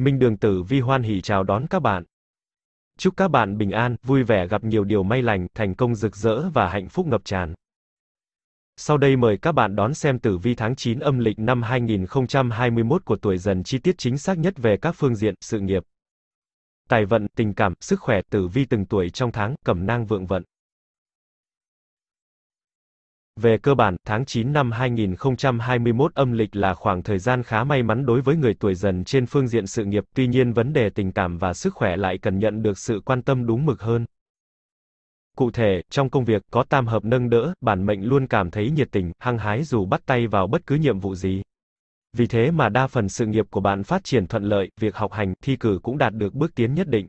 Minh Đường Tử Vi hoan hỉ chào đón các bạn. Chúc các bạn bình an, vui vẻ gặp nhiều điều may lành, thành công rực rỡ và hạnh phúc ngập tràn. Sau đây mời các bạn đón xem tử vi tháng 9 âm lịch năm 2021 của tuổi dần chi tiết chính xác nhất về các phương diện, sự nghiệp, tài vận, tình cảm, sức khỏe, tử vi từng tuổi trong tháng, cẩm nang vượng vận. Về cơ bản, tháng 9 năm 2021 âm lịch là khoảng thời gian khá may mắn đối với người tuổi dần trên phương diện sự nghiệp, tuy nhiên vấn đề tình cảm và sức khỏe lại cần nhận được sự quan tâm đúng mực hơn. Cụ thể, trong công việc có tam hợp nâng đỡ, bản mệnh luôn cảm thấy nhiệt tình, hăng hái dù bắt tay vào bất cứ nhiệm vụ gì. Vì thế mà đa phần sự nghiệp của bạn phát triển thuận lợi, việc học hành, thi cử cũng đạt được bước tiến nhất định.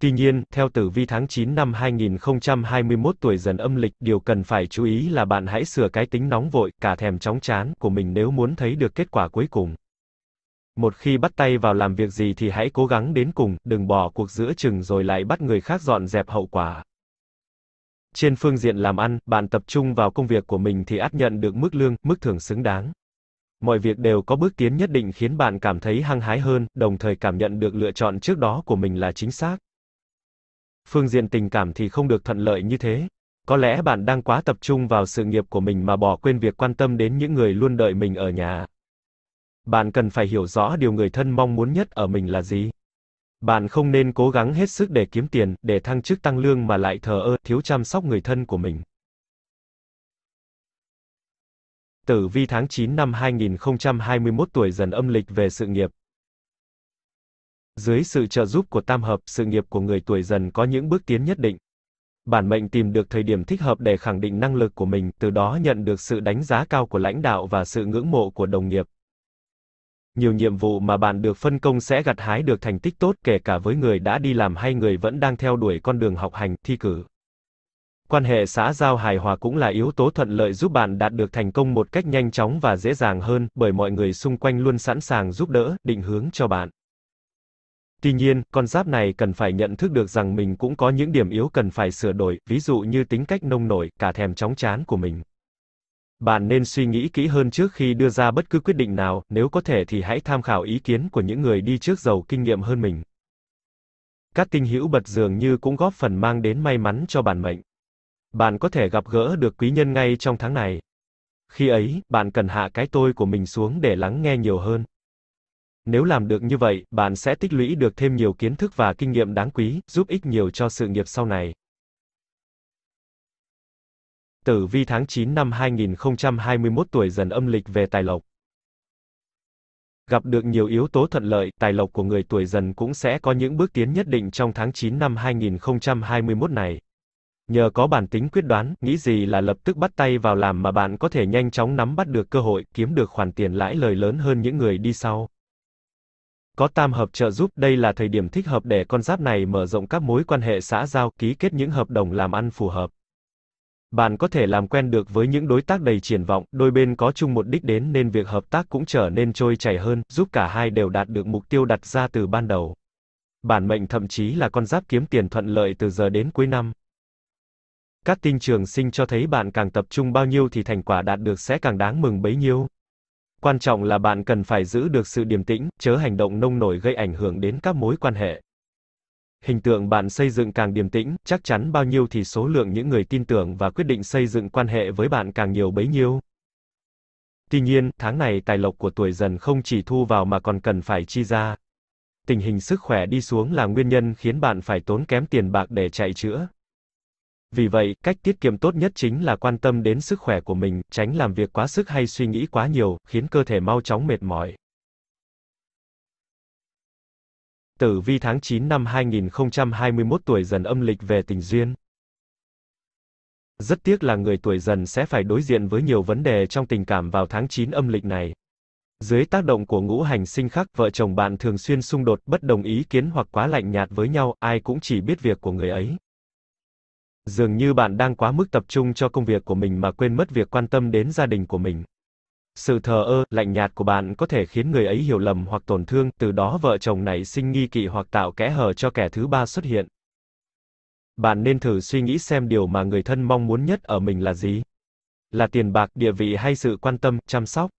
Tuy nhiên, theo tử vi tháng 9 năm 2021 tuổi dần âm lịch, điều cần phải chú ý là bạn hãy sửa cái tính nóng vội, cả thèm chóng chán của mình nếu muốn thấy được kết quả cuối cùng. Một khi bắt tay vào làm việc gì thì hãy cố gắng đến cùng, đừng bỏ cuộc giữa chừng rồi lại bắt người khác dọn dẹp hậu quả. Trên phương diện làm ăn, bạn tập trung vào công việc của mình thì ắt nhận được mức lương, mức thưởng xứng đáng. Mọi việc đều có bước tiến nhất định khiến bạn cảm thấy hăng hái hơn, đồng thời cảm nhận được lựa chọn trước đó của mình là chính xác phương diện tình cảm thì không được thuận lợi như thế. Có lẽ bạn đang quá tập trung vào sự nghiệp của mình mà bỏ quên việc quan tâm đến những người luôn đợi mình ở nhà. Bạn cần phải hiểu rõ điều người thân mong muốn nhất ở mình là gì. Bạn không nên cố gắng hết sức để kiếm tiền, để thăng chức tăng lương mà lại thờ ơ, thiếu chăm sóc người thân của mình. Tử vi tháng 9 năm 2021 tuổi dần âm lịch về sự nghiệp dưới sự trợ giúp của tam hợp, sự nghiệp của người tuổi dần có những bước tiến nhất định. Bản mệnh tìm được thời điểm thích hợp để khẳng định năng lực của mình, từ đó nhận được sự đánh giá cao của lãnh đạo và sự ngưỡng mộ của đồng nghiệp. Nhiều nhiệm vụ mà bạn được phân công sẽ gặt hái được thành tích tốt kể cả với người đã đi làm hay người vẫn đang theo đuổi con đường học hành, thi cử. Quan hệ xã giao hài hòa cũng là yếu tố thuận lợi giúp bạn đạt được thành công một cách nhanh chóng và dễ dàng hơn, bởi mọi người xung quanh luôn sẵn sàng giúp đỡ, định hướng cho bạn. Tuy nhiên, con giáp này cần phải nhận thức được rằng mình cũng có những điểm yếu cần phải sửa đổi, ví dụ như tính cách nông nổi, cả thèm chóng chán của mình. Bạn nên suy nghĩ kỹ hơn trước khi đưa ra bất cứ quyết định nào, nếu có thể thì hãy tham khảo ý kiến của những người đi trước giàu kinh nghiệm hơn mình. Các tinh hữu bật dường như cũng góp phần mang đến may mắn cho bản mệnh. Bạn có thể gặp gỡ được quý nhân ngay trong tháng này. Khi ấy, bạn cần hạ cái tôi của mình xuống để lắng nghe nhiều hơn. Nếu làm được như vậy, bạn sẽ tích lũy được thêm nhiều kiến thức và kinh nghiệm đáng quý, giúp ích nhiều cho sự nghiệp sau này. Tử vi tháng 9 năm 2021 tuổi dần âm lịch về tài lộc. Gặp được nhiều yếu tố thuận lợi, tài lộc của người tuổi dần cũng sẽ có những bước tiến nhất định trong tháng 9 năm 2021 này. Nhờ có bản tính quyết đoán, nghĩ gì là lập tức bắt tay vào làm mà bạn có thể nhanh chóng nắm bắt được cơ hội, kiếm được khoản tiền lãi lời lớn hơn những người đi sau. Có tam hợp trợ giúp, đây là thời điểm thích hợp để con giáp này mở rộng các mối quan hệ xã giao, ký kết những hợp đồng làm ăn phù hợp. Bạn có thể làm quen được với những đối tác đầy triển vọng, đôi bên có chung một đích đến nên việc hợp tác cũng trở nên trôi chảy hơn, giúp cả hai đều đạt được mục tiêu đặt ra từ ban đầu. Bản mệnh thậm chí là con giáp kiếm tiền thuận lợi từ giờ đến cuối năm. Các tinh trường sinh cho thấy bạn càng tập trung bao nhiêu thì thành quả đạt được sẽ càng đáng mừng bấy nhiêu. Quan trọng là bạn cần phải giữ được sự điềm tĩnh, chớ hành động nông nổi gây ảnh hưởng đến các mối quan hệ. Hình tượng bạn xây dựng càng điềm tĩnh, chắc chắn bao nhiêu thì số lượng những người tin tưởng và quyết định xây dựng quan hệ với bạn càng nhiều bấy nhiêu. Tuy nhiên, tháng này tài lộc của tuổi dần không chỉ thu vào mà còn cần phải chi ra. Tình hình sức khỏe đi xuống là nguyên nhân khiến bạn phải tốn kém tiền bạc để chạy chữa. Vì vậy, cách tiết kiệm tốt nhất chính là quan tâm đến sức khỏe của mình, tránh làm việc quá sức hay suy nghĩ quá nhiều, khiến cơ thể mau chóng mệt mỏi. Tử vi tháng 9 năm 2021 tuổi dần âm lịch về tình duyên. Rất tiếc là người tuổi dần sẽ phải đối diện với nhiều vấn đề trong tình cảm vào tháng 9 âm lịch này. Dưới tác động của ngũ hành sinh khắc, vợ chồng bạn thường xuyên xung đột, bất đồng ý kiến hoặc quá lạnh nhạt với nhau, ai cũng chỉ biết việc của người ấy. Dường như bạn đang quá mức tập trung cho công việc của mình mà quên mất việc quan tâm đến gia đình của mình. Sự thờ ơ, lạnh nhạt của bạn có thể khiến người ấy hiểu lầm hoặc tổn thương, từ đó vợ chồng này sinh nghi kỵ hoặc tạo kẽ hở cho kẻ thứ ba xuất hiện. Bạn nên thử suy nghĩ xem điều mà người thân mong muốn nhất ở mình là gì. Là tiền bạc, địa vị hay sự quan tâm, chăm sóc.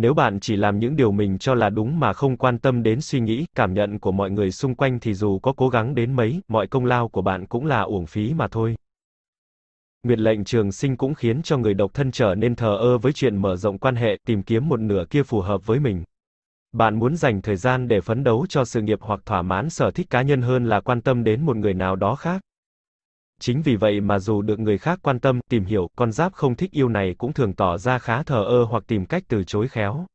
Nếu bạn chỉ làm những điều mình cho là đúng mà không quan tâm đến suy nghĩ, cảm nhận của mọi người xung quanh thì dù có cố gắng đến mấy, mọi công lao của bạn cũng là uổng phí mà thôi. Nguyệt lệnh trường sinh cũng khiến cho người độc thân trở nên thờ ơ với chuyện mở rộng quan hệ, tìm kiếm một nửa kia phù hợp với mình. Bạn muốn dành thời gian để phấn đấu cho sự nghiệp hoặc thỏa mãn sở thích cá nhân hơn là quan tâm đến một người nào đó khác. Chính vì vậy mà dù được người khác quan tâm, tìm hiểu, con giáp không thích yêu này cũng thường tỏ ra khá thờ ơ hoặc tìm cách từ chối khéo.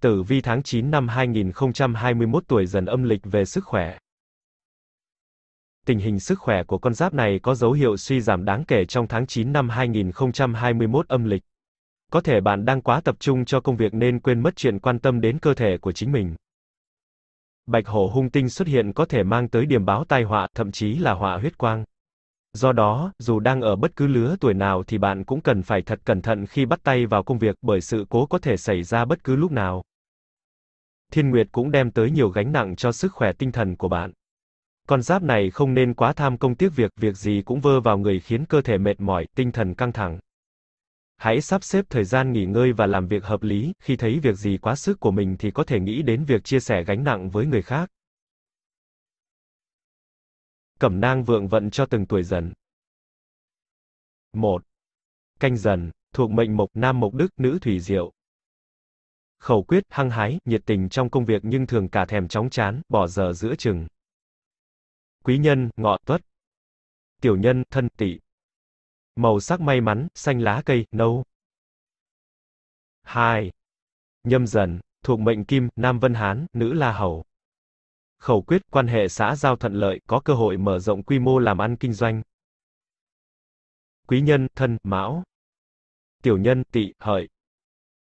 Tử vi tháng 9 năm 2021 tuổi dần âm lịch về sức khỏe. Tình hình sức khỏe của con giáp này có dấu hiệu suy giảm đáng kể trong tháng 9 năm 2021 âm lịch. Có thể bạn đang quá tập trung cho công việc nên quên mất chuyện quan tâm đến cơ thể của chính mình bạch hổ hung tinh xuất hiện có thể mang tới điểm báo tai họa, thậm chí là họa huyết quang. Do đó, dù đang ở bất cứ lứa tuổi nào thì bạn cũng cần phải thật cẩn thận khi bắt tay vào công việc bởi sự cố có thể xảy ra bất cứ lúc nào. Thiên Nguyệt cũng đem tới nhiều gánh nặng cho sức khỏe tinh thần của bạn. Con giáp này không nên quá tham công tiếc việc, việc gì cũng vơ vào người khiến cơ thể mệt mỏi, tinh thần căng thẳng. Hãy sắp xếp thời gian nghỉ ngơi và làm việc hợp lý, khi thấy việc gì quá sức của mình thì có thể nghĩ đến việc chia sẻ gánh nặng với người khác. Cẩm nang vượng vận cho từng tuổi dần. 1. Canh dần, thuộc mệnh mộc nam mộc đức, nữ thủy diệu. Khẩu quyết, hăng hái, nhiệt tình trong công việc nhưng thường cả thèm chóng chán, bỏ giờ giữa chừng. Quý nhân, ngọ, tuất. Tiểu nhân, thân, tỵ. Màu sắc may mắn, xanh lá cây, nâu. 2. Nhâm dần, thuộc mệnh kim, nam vân hán, nữ la hầu. Khẩu quyết, quan hệ xã giao thuận lợi, có cơ hội mở rộng quy mô làm ăn kinh doanh. Quý nhân, thân, mão. Tiểu nhân, tỵ, hợi.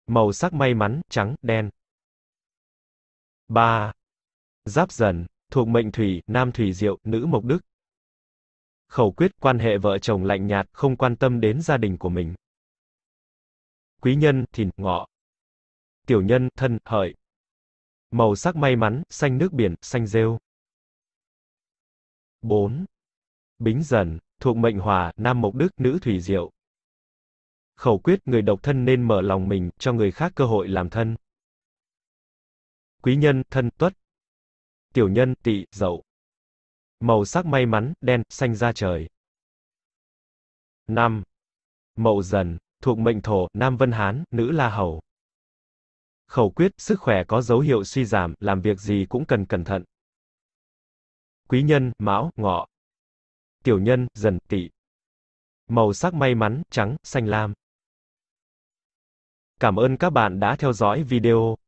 Màu sắc may mắn, trắng, đen. 3. Giáp dần, thuộc mệnh thủy, nam thủy diệu, nữ mộc đức khẩu quyết quan hệ vợ chồng lạnh nhạt, không quan tâm đến gia đình của mình. Quý nhân, thìn, ngọ. Tiểu nhân, thân, hợi. Màu sắc may mắn, xanh nước biển, xanh rêu. 4. Bính dần, thuộc mệnh hỏa nam mộc đức, nữ thủy diệu. Khẩu quyết người độc thân nên mở lòng mình, cho người khác cơ hội làm thân. Quý nhân, thân, tuất. Tiểu nhân, tỵ, dậu. Màu sắc may mắn, đen, xanh da trời. 5. Mậu dần, thuộc mệnh thổ, nam Vân Hán, nữ La Hầu. Khẩu quyết, sức khỏe có dấu hiệu suy giảm, làm việc gì cũng cần cẩn thận. Quý nhân, mão, ngọ. Tiểu nhân, dần, tỵ. Màu sắc may mắn, trắng, xanh lam. Cảm ơn các bạn đã theo dõi video.